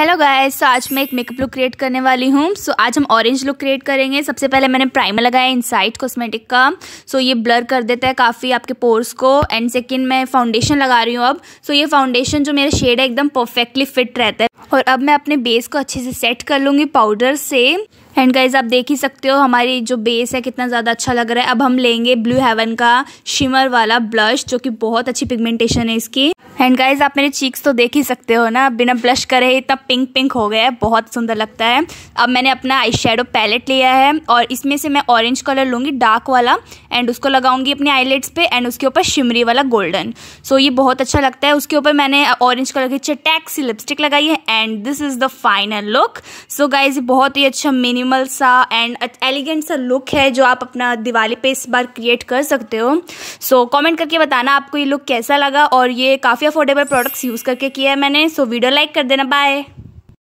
hello guys so आज मैं एक मेकअप लुक क्रिएट करने वाली हूँ सो so, आज हम ऑरेंज लुक क्रिएट करेंगे सबसे पहले मैंने प्राइमर लगाया इनसाइट कॉस्मेटिक का सो so, ये ब्लर कर देता है काफ़ी आपके पोर्स को एंड सेकंड मैं फाउंडेशन लगा रही हूँ अब सो so, ये फाउंडेशन जो मेरा शेड है एकदम परफेक्टली फिट रहता है और अब मैं अपने बेस को अच्छे से सेट कर लूँगी पाउडर से एंड गाइज आप देख ही सकते हो हमारी जो बेस है कितना ज़्यादा अच्छा लग रहा है अब हम लेंगे ब्लू हेवन का शिमर वाला ब्लश जो कि बहुत अच्छी पिगमेंटेशन है इसकी एंड गाइज आप मेरे चीक्स तो देख ही सकते हो ना बिना ब्लश करे ही इतना पिंक पिंक हो गया है बहुत सुंदर लगता है अब मैंने अपना आई शेडो पैलेट लिया है और इसमें से मैं ऑरेंज कलर लूँगी डार्क वाला एंड उसको लगाऊंगी अपने आईलेट्स पे एंड उसके ऊपर शिमरी वाला गोल्डन सो so, ये बहुत अच्छा लगता है उसके ऊपर मैंने ऑरेंज कलर की चटैक सी लिपस्टिक लगाई है and this is the final look so guys बहुत ही अच्छा मिनिमम फॉर्मल सा एंड एलिगेंट सा लुक है जो आप अपना दिवाली पे इस बार क्रिएट कर सकते हो सो so, कमेंट करके बताना आपको ये लुक कैसा लगा और ये काफ़ी अफोर्डेबल प्रोडक्ट्स यूज़ करके किया है मैंने सो so, वीडियो लाइक कर देना बाय